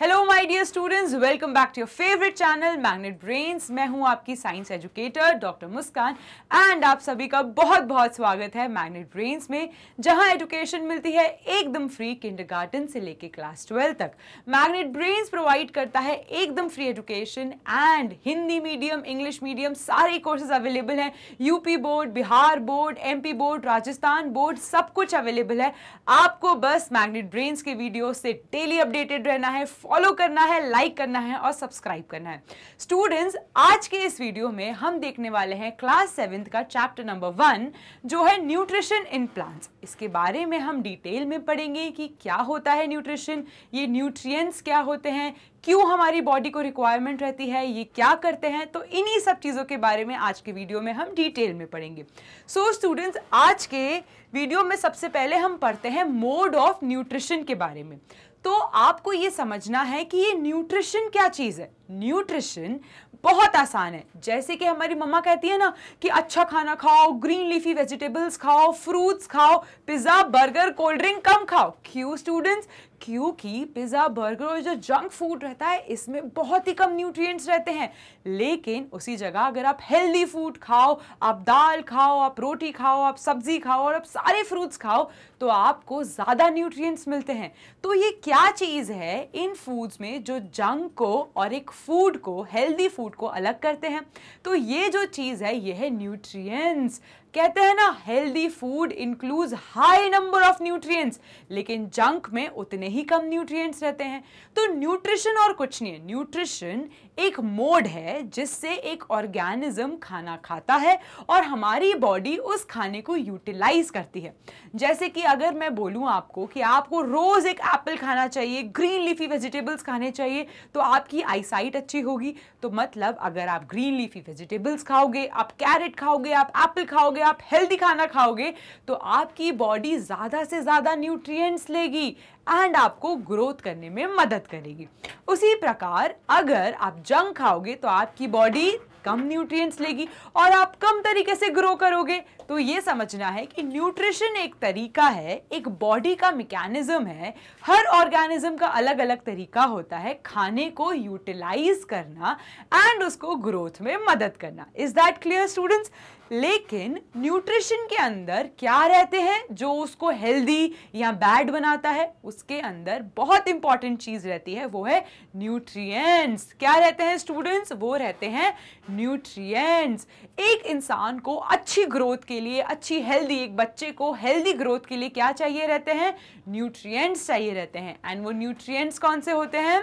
Hello my dear students welcome back to your favourite channel Magnet Brains मैं हूं आपकी science educator doctor Muskan and आप सभी का बहुत बहुत स्वागत है मैग्नेट ब्रेन्स में जहां एजुकेशन मिलती है एकदम फ्री किंडरगार्टन से लेके क्लास ट्वेल्व तक मैग्नेट ब्रेन्स प्रोवाइड करता है एकदम free education and Hindi medium English medium सारे कोर्सेज अवेलेबल हैं UP board Bihar board M board Rajasthan board सब कुछ अवेलेबल है आपको बस मैग्नेट ब्रेन्स के वीडियो से डेली अपडेटेड रहना है फॉलो करना है लाइक करना है और सब्सक्राइब करना है स्टूडेंट्स आज के इस वीडियो में हम देखने वाले हैं क्लास सेवेंथ का चैप्टर नंबर वन जो है न्यूट्रिशन इन प्लांट्स इसके बारे में हम डिटेल में पढ़ेंगे कि क्या होता है न्यूट्रिशन ये न्यूट्रियस क्या होते हैं क्यों हमारी बॉडी को रिक्वायरमेंट रहती है ये क्या करते हैं तो इन्हीं सब चीज़ों के बारे में आज के वीडियो में हम डिटेल में पढ़ेंगे सो so, स्टूडेंट्स आज के वीडियो में सबसे पहले हम पढ़ते हैं मोड ऑफ न्यूट्रिशन के बारे में तो आपको ये समझना है कि ये न्यूट्रिशन क्या चीज़ है न्यूट्रिशन बहुत आसान है जैसे कि हमारी मम्मा कहती है ना कि अच्छा खाना खाओ ग्रीन लीफी वेजिटेबल्स खाओ फ्रूट्स खाओ पिज़्ज़ा बर्गर कोल्ड ड्रिंक कम खाओ क्यों स्टूडेंट्स क्योंकि पिज़्ज़ा बर्गर और जो जंक फूड रहता है इसमें बहुत ही कम न्यूट्रिएंट्स रहते हैं लेकिन उसी जगह अगर आप हेल्दी फूड खाओ आप दाल खाओ आप रोटी खाओ आप सब्ज़ी खाओ और आप सारे फ्रूट्स खाओ तो आपको ज़्यादा न्यूट्रिएंट्स मिलते हैं तो ये क्या चीज़ है इन फूड्स में जो जंक को और एक फूड को हेल्दी फूड को अलग करते हैं तो ये जो चीज़ है ये है न्यूट्रिएंट्स कहते हैं ना healthy food include high number of nutrients लेकिन जंक में उतने ही कम न्यूट्रिएंट्स रहते हैं तो न्यूट्रिशन और कुछ नहीं है न्यूट्रिशन एक मोड है जिससे एक ऑर्गेनिज्म खाना खाता है और हमारी बॉडी उस खाने को यूटिलाइज करती है जैसे कि अगर मैं बोलूं आपको कि आपको रोज़ एक एप्पल खाना चाहिए ग्रीन लीफी वेजिटेबल्स खाने चाहिए तो आपकी आईसाइट अच्छी होगी तो मतलब अगर आप ग्रीन लीफी वेजिटेबल्स खाओगे आप कैरेट खाओगे आप एप्पल खाओगे आप हेल्दी खाना खाओगे तो आपकी बॉडी ज़्यादा से ज़्यादा न्यूट्रिएंट्स लेगी एंड आपको ग्रोथ करने में मदद करेगी उसी प्रकार अगर आप जंक खाओगे तो आपकी बॉडी कम न्यूट्रिएंट्स लेगी और आप कम तरीके से ग्रो करोगे तो ये समझना है कि न्यूट्रिशन एक तरीका है एक बॉडी का मेकेनिज्म है हर ऑर्गेनिज्म का अलग अलग तरीका होता है खाने को यूटिलाइज करना एंड उसको ग्रोथ में मदद करना इज दैट क्लियर स्टूडेंट्स लेकिन न्यूट्रिशन के अंदर क्या रहते हैं जो उसको हेल्दी या बैड बनाता है उसके अंदर बहुत इंपॉर्टेंट चीज़ रहती है वो है न्यूट्रिएंट्स क्या रहते हैं स्टूडेंट्स वो रहते हैं न्यूट्रिएंट्स एक इंसान को अच्छी ग्रोथ के लिए अच्छी हेल्दी एक बच्चे को हेल्दी ग्रोथ के लिए क्या चाहिए रहते हैं न्यूट्रियट्स चाहिए रहते हैं एंड वो न्यूट्रियट्स कौन से होते हैं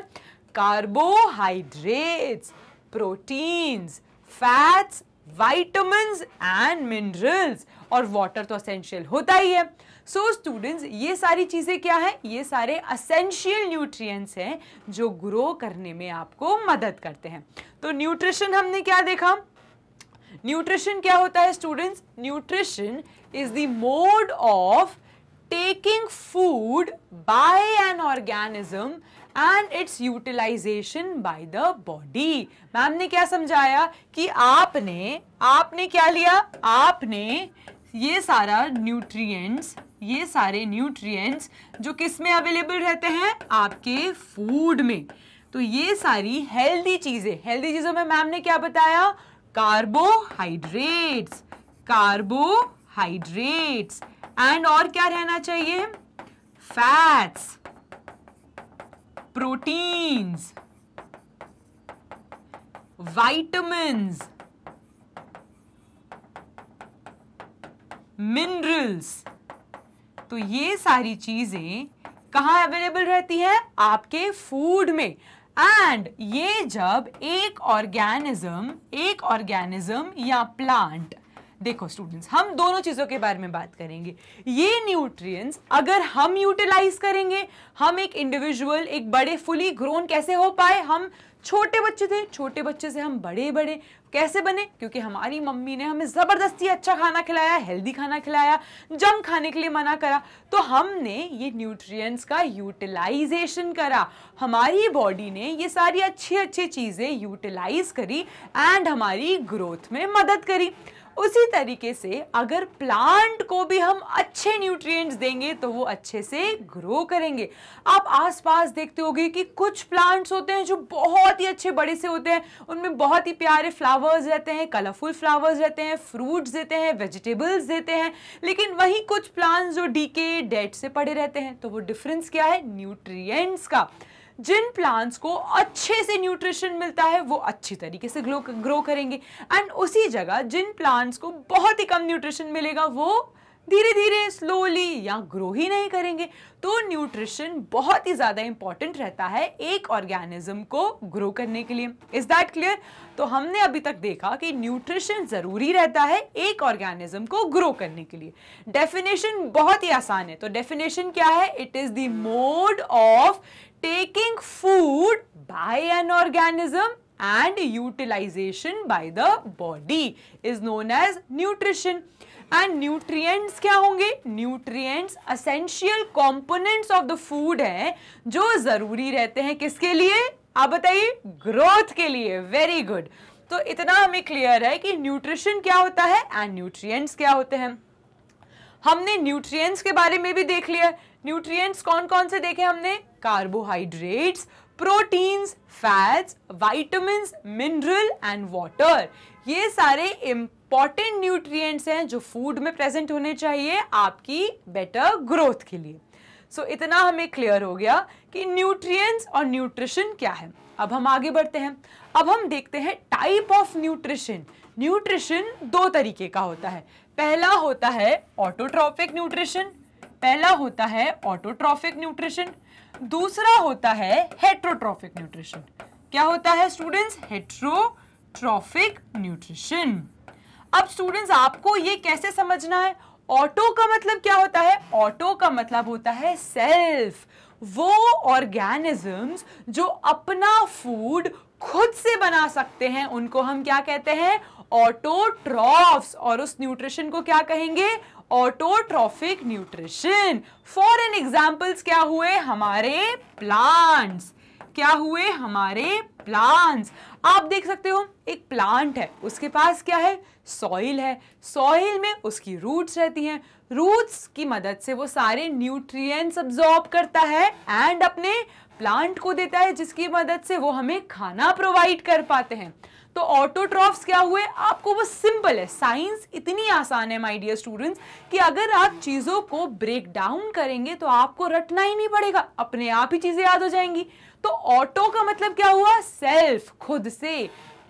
carbohydrates proteins fats vitamin and minerals और वाटर तो असेंशियल होता ही है सो so, स्टूडेंट्स ये सारी चीज़ें क्या हैं ये सारे असेंशियल न्यूट्रिएंट्स हैं जो ग्रो करने में आपको मदद करते हैं तो न्यूट्रिशन हमने क्या देखा न्यूट्रिशन क्या होता है students nutrition is the mode of taking food by an organism and its utilization by the body ma'am ने क्या समझाया कि आपने आपने क्या लिया आपने ये सारा न्यूट्रिएंट्स ये सारे न्यूट्रिएंट्स जो किस में अवेलेबल रहते हैं आपके फूड में तो ये सारी हेल्दी चीज़ें हेल्दी चीज़ों में मैम ने क्या बताया कार्बोहाइड्रेट्स कार्बोहाइड्रेट्स एंड और क्या रहना चाहिए फैट्स प्रोटीन्स vitamins मिनरल्स तो ये सारी चीजें कहाँ अवेलेबल रहती है आपके फूड में एंड ये जब एक ऑर्गेनिज्म एक ऑर्गेनिज्म या प्लांट देखो स्टूडेंट्स हम दोनों चीज़ों के बारे में बात करेंगे ये न्यूट्रिएंट्स अगर हम यूटिलाइज करेंगे हम एक इंडिविजुअल एक बड़े फुली ग्रोन कैसे हो पाए हम छोटे बच्चे थे छोटे बच्चे से हम बड़े बड़े कैसे बने क्योंकि हमारी मम्मी ने हमें ज़बरदस्ती अच्छा खाना खिलाया हेल्दी खाना खिलाया जम खाने के लिए मना करा तो हमने ये न्यूट्रिएंट्स का यूटिलाइजेशन करा हमारी बॉडी ने ये सारी अच्छी अच्छी चीज़ें यूटिलाइज करी एंड हमारी ग्रोथ में मदद करी उसी तरीके से अगर प्लांट को भी हम अच्छे न्यूट्रिएंट्स देंगे तो वो अच्छे से ग्रो करेंगे आप आसपास देखते होगे कि कुछ प्लांट्स होते हैं जो बहुत ही अच्छे बड़े से होते हैं उनमें बहुत ही प्यारे फ्लावर्स रहते हैं कलरफुल फ्लावर्स रहते हैं फ्रूट्स देते हैं वेजिटेबल्स देते हैं लेकिन वहीं कुछ प्लांट्स जो डीके डेड से पड़े रहते हैं तो वो डिफरेंस क्या है न्यूट्रियट्स का जिन प्लांट्स को अच्छे से न्यूट्रिशन मिलता है वो अच्छी तरीके से ग्रो ग्रो करेंगे एंड उसी जगह जिन प्लांट्स को बहुत ही कम न्यूट्रिशन मिलेगा वो धीरे धीरे स्लोली या ग्रो ही नहीं करेंगे तो न्यूट्रिशन बहुत ही ज़्यादा इंपॉर्टेंट रहता है एक ऑर्गेनिज्म को ग्रो करने के लिए इज़ दैट क्लियर तो हमने अभी तक देखा कि न्यूट्रिशन ज़रूरी रहता है एक ऑर्गेनिज्म को ग्रो करने के लिए डेफिनेशन बहुत ही आसान है तो डेफिनेशन क्या है it is the mode of taking food by an organism and utilization by the body is known as nutrition. And nutrients क्या होंगे nutrients essential components of the food हैं जो ज़रूरी रहते हैं किसके लिए आप बताइए ग्रोथ के लिए वेरी गुड तो इतना हमें क्लियर है कि न्यूट्रिशन क्या होता है एंड न्यूट्रिएंट्स क्या होते हैं हमने न्यूट्रिएंट्स के बारे में भी देख लिया न्यूट्रिएंट्स कौन कौन से देखे हमने carbohydrates proteins fats vitamin mineral and water ये सारे इम्पॉर्टेंट न्यूट्रिएंट्स हैं जो फूड में प्रेजेंट होने चाहिए आपकी बेटर ग्रोथ के लिए सो so, इतना हमें क्लियर हो गया कि न्यूट्रिएंट्स और न्यूट्रिशन क्या है अब हम आगे बढ़ते हैं अब हम देखते हैं टाइप ऑफ न्यूट्रिशन न्यूट्रिशन दो तरीके का होता है पहला होता है ऑटोट्रॉफिक न्यूट्रिशन पहला होता है ऑटोट्रॉफिक न्यूट्रिशन दूसरा होता है हेट्रोट्रॉफिक न्यूट्रिशन क्या होता है स्टूडेंट्स हेट्रोट्रॉफिक न्यूट्रिशन अब स्टूडेंट्स आपको ये कैसे समझना है ऑटो का मतलब क्या होता है ऑटो का मतलब होता है सेल्फ वो ऑर्गेनिजम्स जो अपना फूड खुद से बना सकते हैं उनको हम क्या कहते हैं ऑटोट्रॉफ्स और उस न्यूट्रिशन को क्या कहेंगे autotrophic nutrition for an examples क्या हुए हमारे प्लांट्स क्या हुए हमारे प्लांट्स आप देख सकते हो एक प्लांट है उसके पास क्या है सॉइल है सॉइल में उसकी रूट्स रहती हैं रूट्स की मदद से वो सारे न्यूट्रिएंट्स अब्जॉर्ब करता है एंड अपने प्लांट को देता है जिसकी मदद से वो हमें खाना प्रोवाइड कर पाते हैं तो ऑटोट्रॉफ्स क्या हुए आपको वो सिंपल है साइंस इतनी आसान है माय डियर स्टूडेंट्स कि अगर आप चीज़ों को ब्रेक डाउन करेंगे तो आपको रटना ही नहीं पड़ेगा अपने आप ही चीज़ें याद हो जाएंगी तो ऑटो का मतलब क्या हुआ सेल्फ खुद से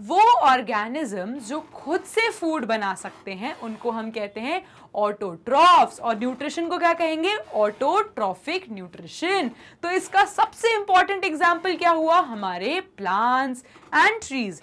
वो ऑर्गेनिज्म जो खुद से फूड बना सकते हैं उनको हम कहते हैं ऑटोट्रॉफ्स और न्यूट्रिशन को क्या कहेंगे ऑटोट्रॉफिक न्यूट्रिशन तो इसका सबसे इंपॉर्टेंट एग्जाम्पल क्या हुआ हमारे प्लांट्स एंड ट्रीज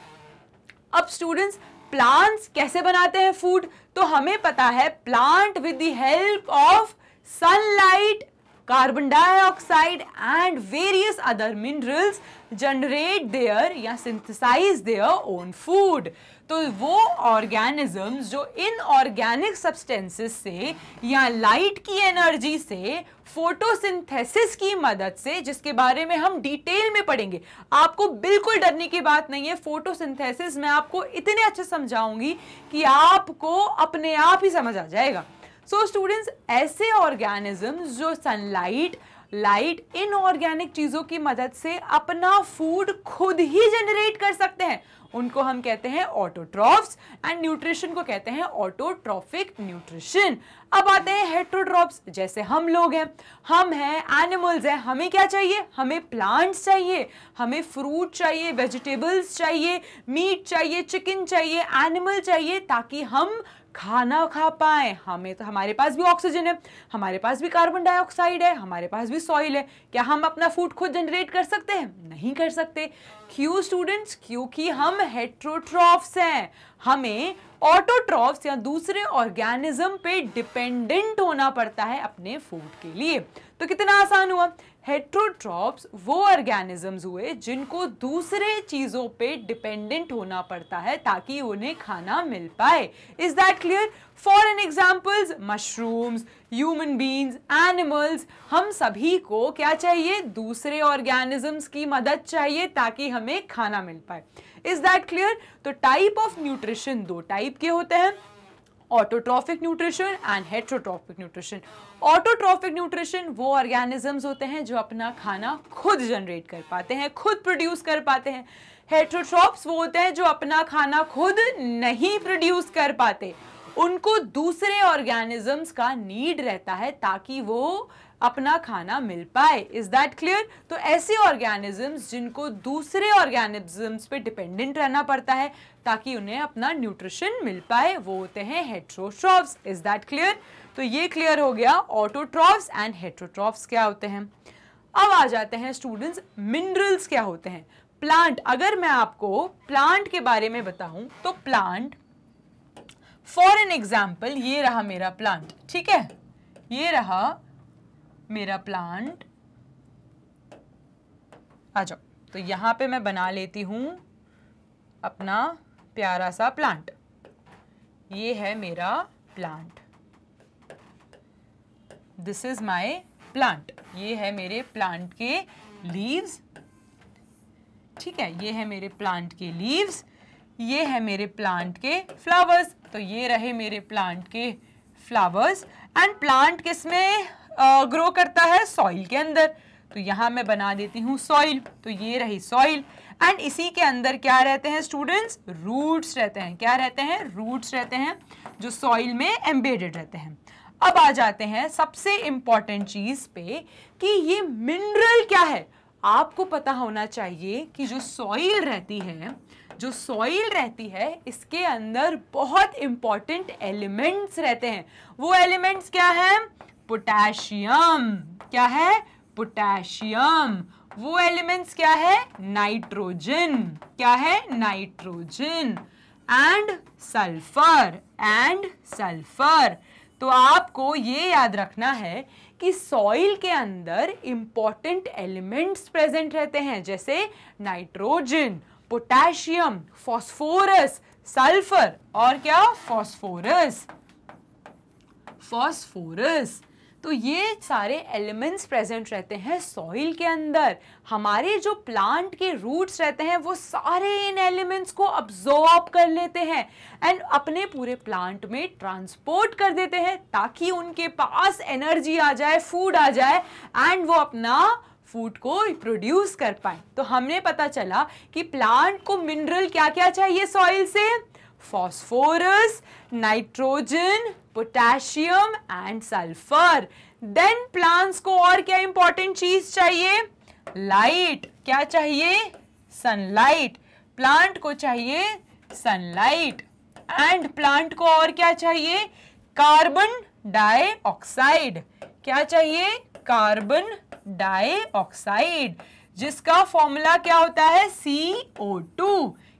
अब स्टूडेंट्स प्लांट्स कैसे बनाते हैं फूड तो हमें पता है plant with the help of sunlight carbon dioxide and various other minerals generate their या सिंथेसाइज देयर ओन फूड तो वो ऑर्गेनिजम्स जो इन ऑर्गेनिक सब्सटेंसेस से या लाइट की एनर्जी से फोटोसिंथेसिस की मदद से जिसके बारे में हम डिटेल में पढ़ेंगे आपको बिल्कुल डरने की बात नहीं है फोटोसिंथेसिस मैं आपको इतने अच्छे समझाऊंगी कि आपको अपने आप ही समझ आ जाएगा सो so, स्टूडेंट्स ऐसे ऑर्गेनिजम्स जो सनलाइट लाइट इन ऑर्गेनिक चीज़ों की मदद से अपना फूड खुद ही जनरेट कर सकते हैं उनको हम कहते हैं ऑटोट्रॉफ्स एंड न्यूट्रिशन को कहते हैं ऑटोट्रॉफिक न्यूट्रिशन अब आते हैं हेट्रोट्रॉप्स जैसे हम लोग हैं हम हैं एनिमल्स हैं हमें क्या चाहिए हमें प्लांट्स चाहिए हमें फ्रूट चाहिए वेजिटेबल्स चाहिए मीट चाहिए चिकन चाहिए एनिमल चाहिए ताकि हम खाना खा पाए हमें तो हमारे पास भी ऑक्सीजन है हमारे पास भी कार्बन डाइऑक्साइड है हमारे पास भी सॉइल है क्या हम अपना फूड खुद जनरेट कर सकते हैं नहीं कर सकते क्यों स्टूडेंट्स क्योंकि हम हेट्रोट्रॉफ्स हैं हमें ऑटोट्रॉफ्स या दूसरे ऑर्गेनिज्म पे डिपेंडेंट होना पड़ता है अपने फूड के लिए तो कितना आसान हुआ हेट्रोट्रॉप्स वो ऑर्गेनिजम्स हुए जिनको दूसरे चीज़ों पे डिपेंडेंट होना पड़ता है ताकि उन्हें खाना मिल पाए is that clear for an examples mushrooms human beings animals हम सभी को क्या चाहिए दूसरे ऑर्गेनिजम्स की मदद चाहिए ताकि हमें खाना मिल पाए इज दैट क्लियर तो टाइप ऑफ न्यूट्रिशन दो टाइप के होते हैं autotrophic nutrition and heterotrophic nutrition autotrophic nutrition वो ऑर्गेनिजम्स होते हैं जो अपना खाना खुद जनरेट कर पाते हैं खुद प्रोड्यूस कर पाते हैं हेट्रोट्रॉप्स वो होते हैं जो अपना खाना खुद नहीं प्रोड्यूस कर पाते उनको दूसरे ऑर्गेनिजम्स का नीड रहता है ताकि वो अपना खाना मिल पाए इज दैट क्लियर तो ऐसे ऑर्गेनिजम्स जिनको दूसरे ऑर्गेनिजम्स पे डिपेंडेंट रहना पड़ता है ताकि उन्हें अपना न्यूट्रिशन मिल पाए वो होते हैं हेट्रोट्रॉप्स इज दैट क्लियर तो ये क्लियर हो गया ऑटोट्रॉफ्स एंड हेट्रोट्रॉफ्स क्या होते हैं अब आ जाते हैं स्टूडेंट्स मिनरल्स क्या होते हैं प्लांट अगर मैं आपको प्लांट के बारे में बताऊं तो प्लांट फॉर एन एग्जाम्पल ये रहा मेरा प्लांट ठीक है ये रहा मेरा प्लांट आ जाओ तो यहां पे मैं बना लेती हूं अपना प्यारा सा प्लांट ये है मेरा plant this is my plant ये है मेरे प्लांट के लीव्स ठीक है ये है मेरे प्लांट के लीव्स ये है मेरे प्लांट के फ्लावर्स तो ये रहे मेरे प्लांट के फ्लावर्स एंड प्लांट किस में ग्रो uh, करता है सॉइल के अंदर तो यहाँ मैं बना देती हूँ सॉइल तो ये रही सॉइल एंड इसी के अंदर क्या रहते हैं स्टूडेंट्स रूट्स रहते हैं क्या रहते हैं रूट्स रहते हैं जो सॉइल में एम्बेडेड रहते हैं अब आ जाते हैं सबसे इंपॉर्टेंट चीज़ पे कि ये मिनरल क्या है आपको पता होना चाहिए कि जो सॉइल रहती है जो सॉइल रहती है इसके अंदर बहुत इंपॉर्टेंट एलिमेंट्स रहते हैं वो एलिमेंट्स क्या है पोटेशियम क्या है पोटेशियम वो एलिमेंट्स क्या है नाइट्रोजन क्या है nitrogen and sulphur and sulphur तो आपको ये याद रखना है कि सॉइल के अंदर इम्पॉर्टेंट एलिमेंट्स प्रेजेंट रहते हैं जैसे नाइट्रोजन पोटेशियम फॉस्फोरस सल्फर और क्या फॉस्फोरस फॉस्फोरस तो ये सारे एलिमेंट्स प्रेजेंट रहते हैं सॉइल के अंदर हमारे जो प्लांट के रूट्स रहते हैं वो सारे इन एलिमेंट्स को अब्जॉर्ब कर लेते हैं एंड अपने पूरे प्लांट में ट्रांसपोर्ट कर देते हैं ताकि उनके पास एनर्जी आ जाए फूड आ जाए एंड वो अपना फूड को प्रोड्यूस कर पाए तो हमने पता चला कि प्लांट को मिनरल क्या क्या चाहिए सॉइल से phosphorus nitrogen potassium and sulphur then plants को और क्या इंपॉर्टेंट चीज चाहिए लाइट क्या चाहिए सनलाइट प्लांट को चाहिए सनलाइट एंड प्लांट को और क्या चाहिए कार्बन डाइऑक्साइड क्या चाहिए कार्बन डाइऑक्साइड जिसका फॉर्मूला क्या होता है CO2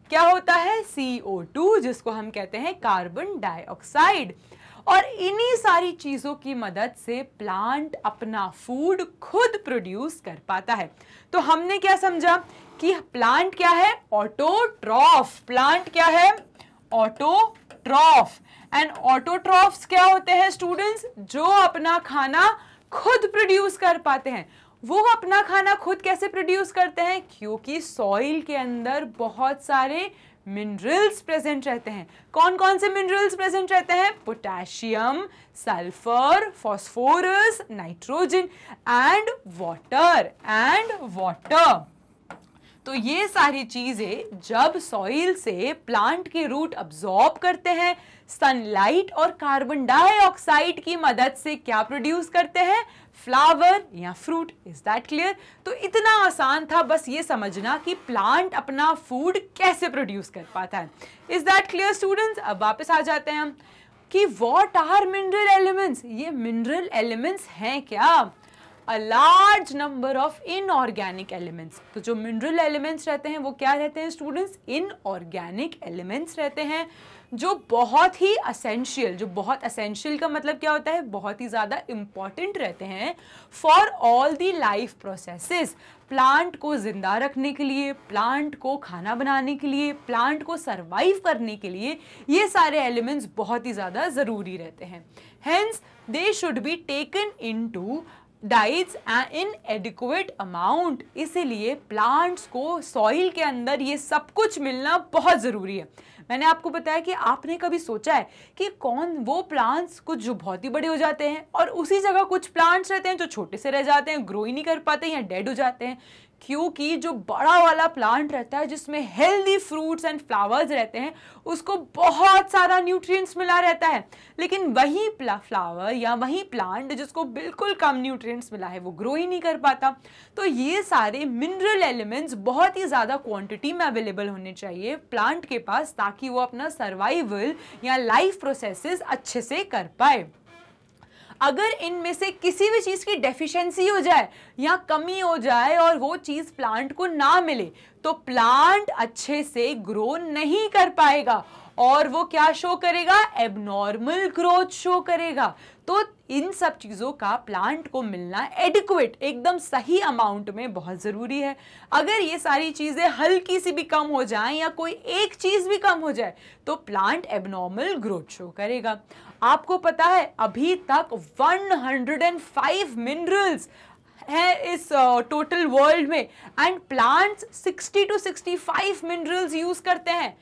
क्या होता है CO2 जिसको हम कहते हैं कार्बन डाइऑक्साइड और इन्हीं सारी चीज़ों की मदद से प्लांट अपना फूड खुद प्रोड्यूस कर पाता है तो हमने क्या समझा कि प्लांट क्या है ऑटोट्रॉफ प्लांट क्या है ऑटोट्रॉफ एंड ऑटोट्रॉफ क्या होते हैं स्टूडेंट्स जो अपना खाना खुद प्रोड्यूस कर पाते हैं वो अपना खाना खुद कैसे प्रोड्यूस करते हैं क्योंकि सॉइल के अंदर बहुत सारे मिनरल्स प्रेजेंट रहते हैं कौन कौन से मिनरल्स प्रेजेंट रहते हैं potassium sulphur phosphorus nitrogen and water and water तो ये सारी चीज़ें जब सॉइल से प्लांट के रूट अब्जॉर्ब करते हैं सनलाइट और कार्बन डाइऑक्साइड की मदद से क्या प्रोड्यूस करते हैं फ्लावर या फ्रूट इज दैट क्लियर तो इतना आसान था बस ये समझना कि प्लांट अपना फूड कैसे प्रोड्यूस कर पाता है इज दैट क्लियर स्टूडेंट्स अब वापस आ जाते हैं हम कि वॉट आर मिनरल एलिमेंट्स ये मिनरल एलिमेंट्स हैं क्या a large number of inorganic elements तो जो मिनरल एलिमेंट्स रहते हैं वो क्या रहते हैं स्टूडेंट्स इनऑर्गेनिक एलिमेंट्स रहते हैं जो बहुत ही असेंशियल जो बहुत असेंशियल का मतलब क्या होता है बहुत ही ज़्यादा इम्पॉर्टेंट रहते हैं for all the life processes plant को ज़िंदा रखने के लिए प्लांट को खाना बनाने के लिए प्लांट को सरवाइव करने के लिए ये सारे एलिमेंट्स बहुत ही ज़्यादा ज़रूरी रहते हैं hence they should be taken into डाइज इन एडिकुएट अमाउंट इसीलिए प्लांट्स को सॉइल के अंदर ये सब कुछ मिलना बहुत ज़रूरी है मैंने आपको बताया कि आपने कभी सोचा है कि कौन वो प्लांट्स कुछ जो बहुत ही बड़े हो जाते हैं और उसी जगह कुछ प्लांट्स रहते हैं जो छोटे से रह जाते हैं ग्रो ही नहीं कर पाते या डेड हो जाते हैं क्योंकि जो बड़ा वाला प्लांट रहता है जिसमें हेल्दी फ्रूट्स एंड फ्लावर्स रहते हैं उसको बहुत सारा न्यूट्रिएंट्स मिला रहता है लेकिन वही फ्लावर या वही प्लांट जिसको बिल्कुल कम न्यूट्रिएंट्स मिला है वो ग्रो ही नहीं कर पाता तो ये सारे मिनरल एलिमेंट्स बहुत ही ज़्यादा क्वान्टिटी में अवेलेबल होने चाहिए प्लांट के पास ताकि वो अपना सर्वाइवल या लाइफ प्रोसेस अच्छे से कर पाए अगर इनमें से किसी भी चीज़ की डेफिशिएंसी हो जाए या कमी हो जाए और वो चीज़ प्लांट को ना मिले तो प्लांट अच्छे से ग्रो नहीं कर पाएगा और वो क्या शो करेगा एबनॉर्मल ग्रोथ शो करेगा तो इन सब चीज़ों का प्लांट को मिलना एडिक्वेट एकदम सही अमाउंट में बहुत ज़रूरी है अगर ये सारी चीज़ें हल्की सी भी कम हो जाएं या कोई एक चीज़ भी कम हो जाए तो प्लांट एबनॉर्मल ग्रोथ शो करेगा आपको पता है अभी तक 105 मिनरल्स है इस टोटल uh, वर्ल्ड में and plants 60 to 65 minerals use करते हैं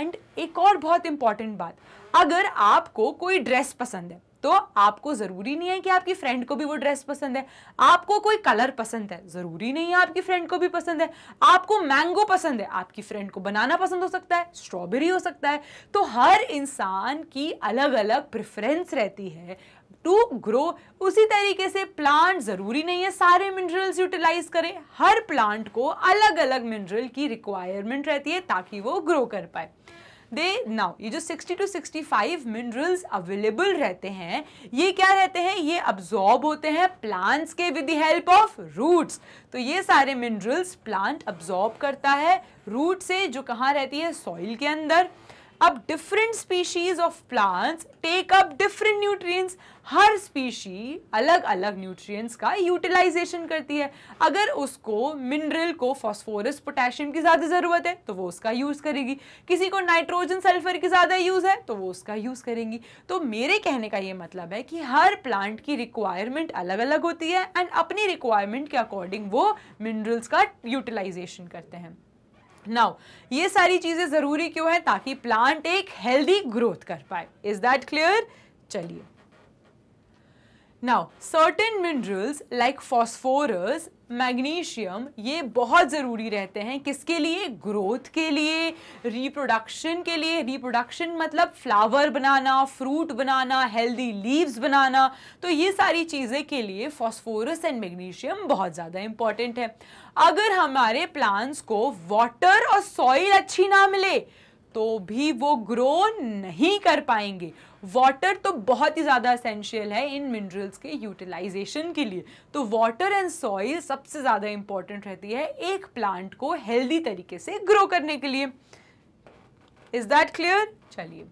एंड एक और बहुत इंपॉर्टेंट बात अगर आपको कोई ड्रेस पसंद है तो आपको ज़रूरी नहीं है कि आपकी फ्रेंड को भी वो ड्रेस पसंद है आपको कोई कलर पसंद है ज़रूरी नहीं है आपकी फ्रेंड को भी पसंद है आपको मैंगो पसंद है आपकी फ्रेंड को बनाना पसंद हो सकता है स्ट्रॉबेरी हो सकता है तो हर इंसान की अलग अलग प्रेफरेंस रहती है टू ग्रो उसी तरीके से प्लांट ज़रूरी नहीं है सारे मिनरल्स यूटिलाइज करें हर प्लांट को अलग अलग मिनरल की रिक्वायरमेंट रहती है ताकि वो ग्रो कर पाए दे नाउ ये जो 60 टू 65 मिनरल्स अवेलेबल रहते हैं ये क्या रहते हैं ये अब्जॉर्ब होते हैं प्लांट्स के with the help of roots तो ये सारे मिनरल्स प्लांट अब्जॉर्ब करता है रूट से जो कहाँ रहती है सॉइल के अंदर अब different species of plants take up different nutrients हर स्पीशी अलग अलग न्यूट्रिएंट्स का यूटिलाइजेशन करती है अगर उसको मिनरल को फॉस्फोरस पोटेशियम की ज़्यादा ज़रूरत है तो वो उसका यूज़ करेगी किसी को नाइट्रोजन सल्फर की ज़्यादा यूज़ है तो वो उसका यूज़ करेंगी तो मेरे कहने का ये मतलब है कि हर प्लांट की रिक्वायरमेंट अलग अलग होती है एंड अपनी रिक्वायरमेंट के अकॉर्डिंग वो मिनरल्स का यूटिलाइजेशन करते हैं नाउ ये सारी चीज़ें ज़रूरी क्यों है ताकि प्लांट एक हेल्दी ग्रोथ कर पाए इज़ दैट क्लियर चलिए now certain minerals like phosphorus magnesium ये बहुत ज़रूरी रहते हैं किसके लिए ग्रोथ के लिए रिप्रोडक्शन के लिए रिप्रोडक्शन मतलब फ्लावर बनाना फ्रूट बनाना हेल्दी लीव्स बनाना तो ये सारी चीज़ें के लिए फॉस्फोरस एंड मैग्नीशियम बहुत ज़्यादा इम्पॉर्टेंट है अगर हमारे प्लांट्स को वाटर और सॉइल अच्छी ना मिले तो भी वो ग्रो नहीं कर पाएंगे वाटर तो बहुत ही ज़्यादा असेंशियल है इन मिनरल्स के यूटिलाइजेशन के लिए तो वाटर एंड सॉइल सबसे ज़्यादा इंपॉर्टेंट रहती है एक प्लांट को हेल्दी तरीके से ग्रो करने के लिए इज़ दैट क्लियर चलिए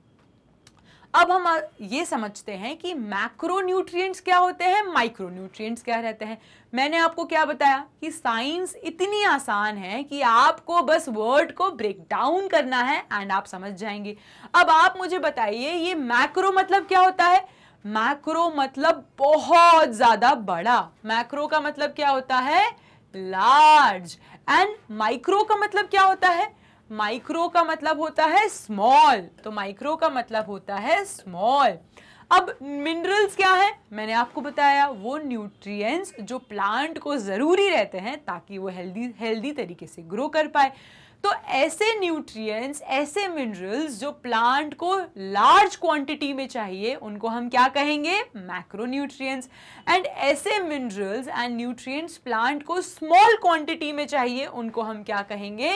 अब हम ये समझते हैं कि मैक्रोन्यूट्रिएंट्स क्या होते हैं माइक्रोन्यूट्रिएंट्स क्या रहते हैं मैंने आपको क्या बताया कि साइंस इतनी आसान है कि आपको बस वर्ड को ब्रेक डाउन करना है एंड आप समझ जाएंगे अब आप मुझे बताइए ये मैक्रो मतलब क्या होता है मैक्रो मतलब बहुत ज़्यादा बड़ा मैक्रो का मतलब क्या होता है लार्ज एंड माइक्रो का मतलब क्या होता है माइक्रो का मतलब होता है स्मॉल तो माइक्रो का मतलब होता है स्मॉल अब मिनरल्स क्या है मैंने आपको बताया वो न्यूट्रिएंट्स जो प्लांट को ज़रूरी रहते हैं ताकि वो हेल्दी हेल्दी तरीके से ग्रो कर पाए तो ऐसे न्यूट्रिएंट्स ऐसे मिनरल्स जो प्लांट को लार्ज क्वांटिटी में चाहिए उनको हम क्या कहेंगे मैक्रो न्यूट्रिएंट्स एंड ऐसे मिनरल्स एंड न्यूट्रिएंट्स प्लांट को स्मॉल क्वांटिटी में चाहिए उनको हम क्या कहेंगे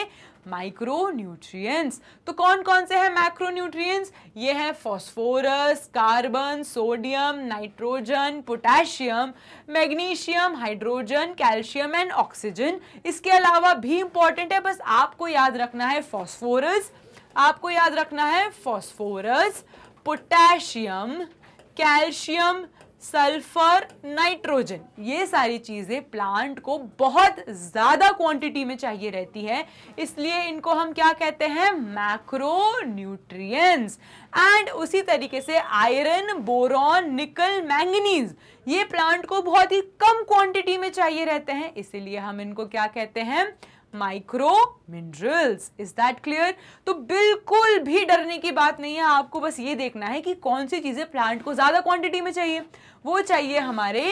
माइक्रोन्यूट्रिएंट्स तो कौन कौन से हैं माइक्रोन्यूट्रिएंट्स ये हैं phosphorus carbon sodium nitrogen potassium magnesium hydrogen calcium and oxygen इसके अलावा भी इंपॉर्टेंट है बस आपको याद रखना है फॉस्फोरस आपको याद रखना है phosphorus potassium calcium sulphur nitrogen ये सारी चीज़ें प्लांट को बहुत ज़्यादा क्वांटिटी में चाहिए रहती है इसलिए इनको हम क्या कहते हैं मैक्रो न्यूट्रियस एंड उसी तरीके से आयरन बोरॉन निकल मैंगनीज ये प्लांट को बहुत ही कम क्वांटिटी में चाहिए रहते हैं इसीलिए हम इनको क्या कहते हैं micro minerals is that clear तो बिल्कुल भी डरने की बात नहीं है आपको बस ये देखना है कि कौन सी चीज़ें प्लांट को ज़्यादा क्वांटिटी में चाहिए वो चाहिए हमारे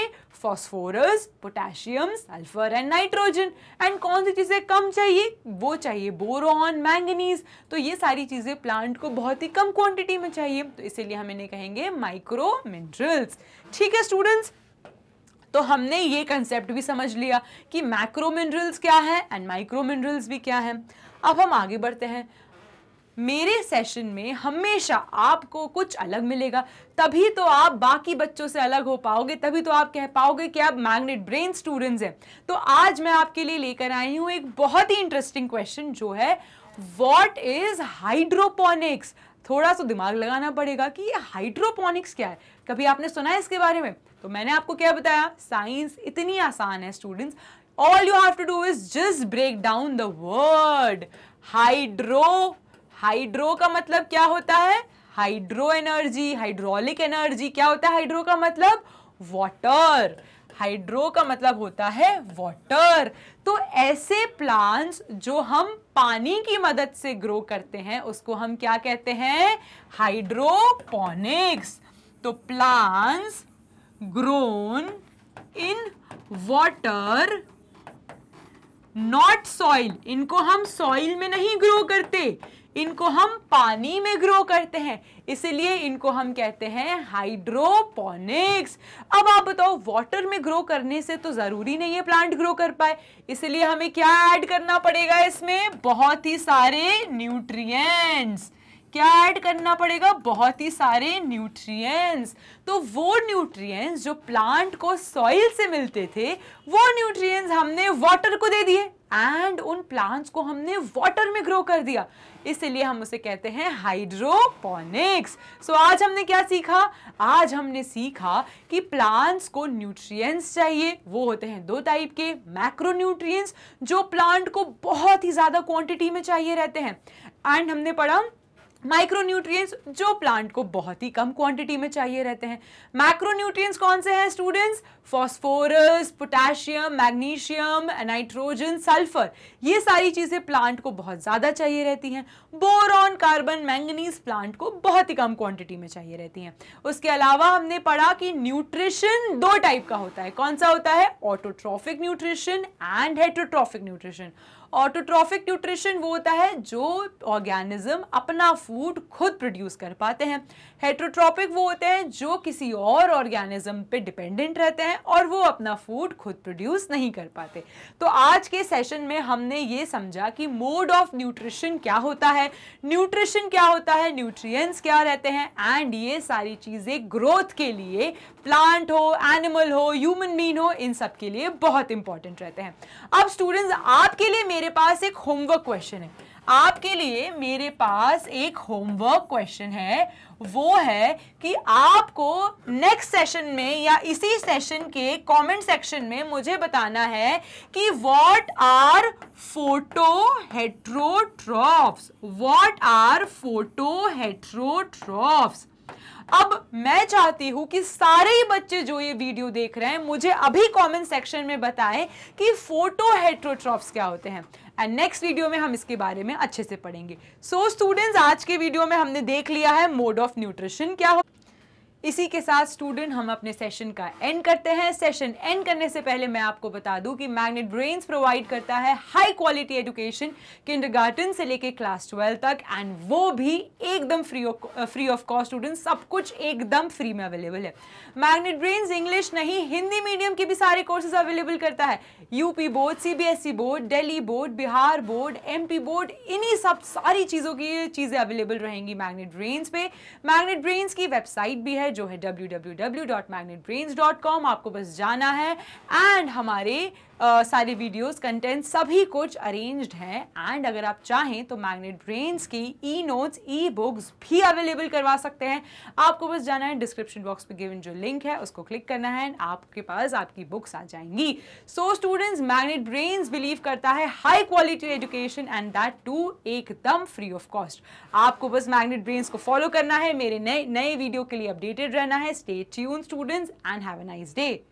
phosphorus potassium sulphur and nitrogen and कौन सी चीज़ें कम चाहिए वो चाहिए बोरोन मैंगनीज तो ये सारी चीज़ें प्लांट को बहुत ही कम क्वांटिटी में चाहिए तो इसीलिए हम इन्हें कहेंगे माइक्रो मिनरल्स ठीक है स्टूडेंट्स तो हमने ये कंसेप्ट भी समझ लिया कि मैक्रो मिनरल्स क्या है एंड माइक्रो मिनरल्स भी क्या है अब हम आगे बढ़ते हैं मेरे सेशन में हमेशा आपको कुछ अलग मिलेगा तभी तो आप बाकी बच्चों से अलग हो पाओगे तभी तो आप कह पाओगे कि आप मैग्नेट ब्रेन स्टूडेंट्स हैं तो आज मैं आपके लिए लेकर आई हूँ एक बहुत ही इंटरेस्टिंग क्वेश्चन जो है वॉट इज हाइड्रोपोनिक्स थोड़ा सा दिमाग लगाना पड़ेगा कि ये हाइड्रोपोनिक्स क्या है कभी आपने सुना है इसके बारे में तो मैंने आपको क्या बताया साइंस इतनी आसान है students all you have to do is just break down the word hydro hydro का मतलब क्या होता है हाइड्रो एनर्जी हाइड्रोलिक एनर्जी क्या होता है हाइड्रो का मतलब वॉटर हाइड्रो का मतलब होता है वॉटर तो ऐसे प्लांट्स जो हम पानी की मदद से ग्रो करते हैं उसको हम क्या कहते हैं हाइड्रोपोनिक्स तो plants grown in water not soil इनको हम सॉइल में नहीं ग्रो करते इनको हम पानी में ग्रो करते हैं इसलिए इनको हम कहते हैं हाइड्रोपोनिक्स अब आप बताओ वाटर में ग्रो करने से तो ज़रूरी नहीं है प्लांट ग्रो कर पाए इसलिए हमें क्या ऐड करना पड़ेगा इसमें बहुत ही सारे न्यूट्रिएंट्स क्या ऐड करना पड़ेगा बहुत ही सारे न्यूट्रिएंट्स तो वो न्यूट्रिएंट्स जो प्लांट को सॉइल से मिलते थे वो न्यूट्रिएंट्स हमने वाटर को दे दिए एंड उन प्लांट्स को हमने वाटर में ग्रो कर दिया इसलिए हम उसे कहते हैं हाइड्रोपोनिक्स सो so, आज हमने क्या सीखा आज हमने सीखा कि प्लांट्स को न्यूट्रिएंट्स चाहिए वो होते हैं दो टाइप के मैक्रो न्यूट्रिएंट्स जो प्लांट को बहुत ही ज़्यादा क्वांटिटी में चाहिए रहते हैं एंड हमने पढ़ा माइक्रोन्यूट्रिएंट्स जो प्लांट को बहुत ही कम क्वांटिटी में चाहिए रहते हैं मैक्रोन्यूट्रिएंट्स कौन से हैं students phosphorus potassium magnesium nitrogen sulphur ये सारी चीज़ें प्लांट को बहुत ज़्यादा चाहिए रहती हैं बोरॉन कार्बन मैंगनीज प्लांट को बहुत ही कम क्वांटिटी में चाहिए रहती हैं उसके अलावा हमने पढ़ा कि न्यूट्रिशन दो टाइप का होता है कौन सा होता है autotrophic nutrition and heterotrophic nutrition autotrophic nutrition वो होता है जो ऑर्गेनिज्म अपना फूड खुद प्रोड्यूस कर पाते हैं हेट्रोट्रॉपिक वो होते हैं जो किसी और ऑर्गेनिज्म पे डिपेंडेंट रहते हैं और वो अपना फूड खुद प्रोड्यूस नहीं कर पाते तो आज के सेशन में हमने ये समझा कि मोड ऑफ न्यूट्रिशन क्या होता है न्यूट्रिशन क्या होता है न्यूट्रियस क्या रहते हैं एंड ये सारी चीज़ें ग्रोथ के लिए प्लांट हो एनिमल हो ह्यूमन बीन हो इन सब के लिए बहुत इंपॉर्टेंट रहते हैं अब स्टूडेंट्स आपके लिए मेरे मेरे पास एक होमवर्क क्वेश्चन है आपके लिए मेरे पास एक होमवर्क क्वेश्चन है वो है कि आपको नेक्स्ट सेशन में या इसी सेशन के कमेंट सेक्शन में मुझे बताना है कि what are photo heterotrophs what are photo heterotrophs अब मैं चाहती हूं कि सारे ही बच्चे जो ये वीडियो देख रहे हैं मुझे अभी कमेंट सेक्शन में बताएं कि फोटो हेट्रोट्रॉफ्स क्या होते हैं एंड नेक्स्ट वीडियो में हम इसके बारे में अच्छे से पढ़ेंगे सो so, स्टूडेंट्स आज के वीडियो में हमने देख लिया है मोड ऑफ न्यूट्रिशन क्या हो इसी के साथ स्टूडेंट हम अपने सेशन का एंड करते हैं सेशन एंड करने से पहले मैं आपको बता दूं कि मैग्नेट ब्रेन्स प्रोवाइड करता है हाई क्वालिटी एजुकेशन किंडरगार्टन से लेके क्लास ट्वेल्व तक एंड वो भी एकदम free free of cost student सब कुछ एकदम फ्री में अवेलेबल है मैग्नेट ब्रेन्स इंग्लिश नहीं हिंदी मीडियम के भी सारे कोर्सेज अवेलेबल करता है UP board C board Delhi board Bihar board M board इन्हीं सब सारी चीज़ों की चीज़ें अवेलेबल रहेंगी मैग्नेट ब्रेन्स पे मैग्नेट ब्रेन्स की वेबसाइट भी है जो है डब्ल्यू आपको बस जाना है एंड हमारे Uh, सारे वीडियोस कंटेंट सभी कुछ अरेंज्ड हैं एंड अगर आप चाहें तो मैग्नेट ब्रेन्स की ई नोट्स ई बुक्स भी अवेलेबल करवा सकते हैं आपको बस जाना है डिस्क्रिप्शन बॉक्स में गिवन जो लिंक है उसको क्लिक करना है एंड आपके पास आपकी बुक्स आ जाएंगी so students Magnet Brains believe करता है high quality education and that too एकदम फ्री ऑफ कॉस्ट आपको बस मैग्नेट ब्रेन्स को फॉलो करना है मेरे नए नए वीडियो के लिए अपडेटेड रहना है stay tune students and have a nice day